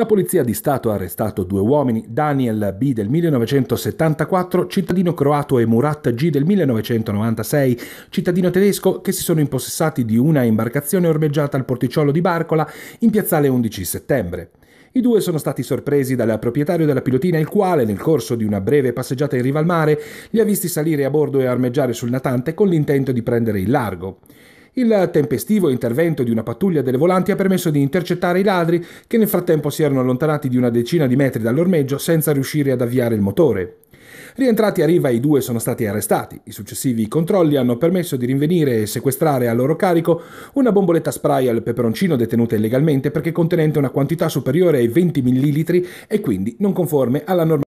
La polizia di Stato ha arrestato due uomini, Daniel B. del 1974, cittadino croato e Murat G. del 1996, cittadino tedesco che si sono impossessati di una imbarcazione ormeggiata al porticciolo di Barcola in piazzale 11 settembre. I due sono stati sorpresi dal proprietario della pilotina, il quale, nel corso di una breve passeggiata in riva al mare, li ha visti salire a bordo e armeggiare sul natante con l'intento di prendere il largo. Il tempestivo intervento di una pattuglia delle volanti ha permesso di intercettare i ladri che nel frattempo si erano allontanati di una decina di metri dall'ormeggio senza riuscire ad avviare il motore. Rientrati a riva i due sono stati arrestati. I successivi controlli hanno permesso di rinvenire e sequestrare a loro carico una bomboletta spray al peperoncino detenuta illegalmente perché contenente una quantità superiore ai 20 millilitri e quindi non conforme alla normativa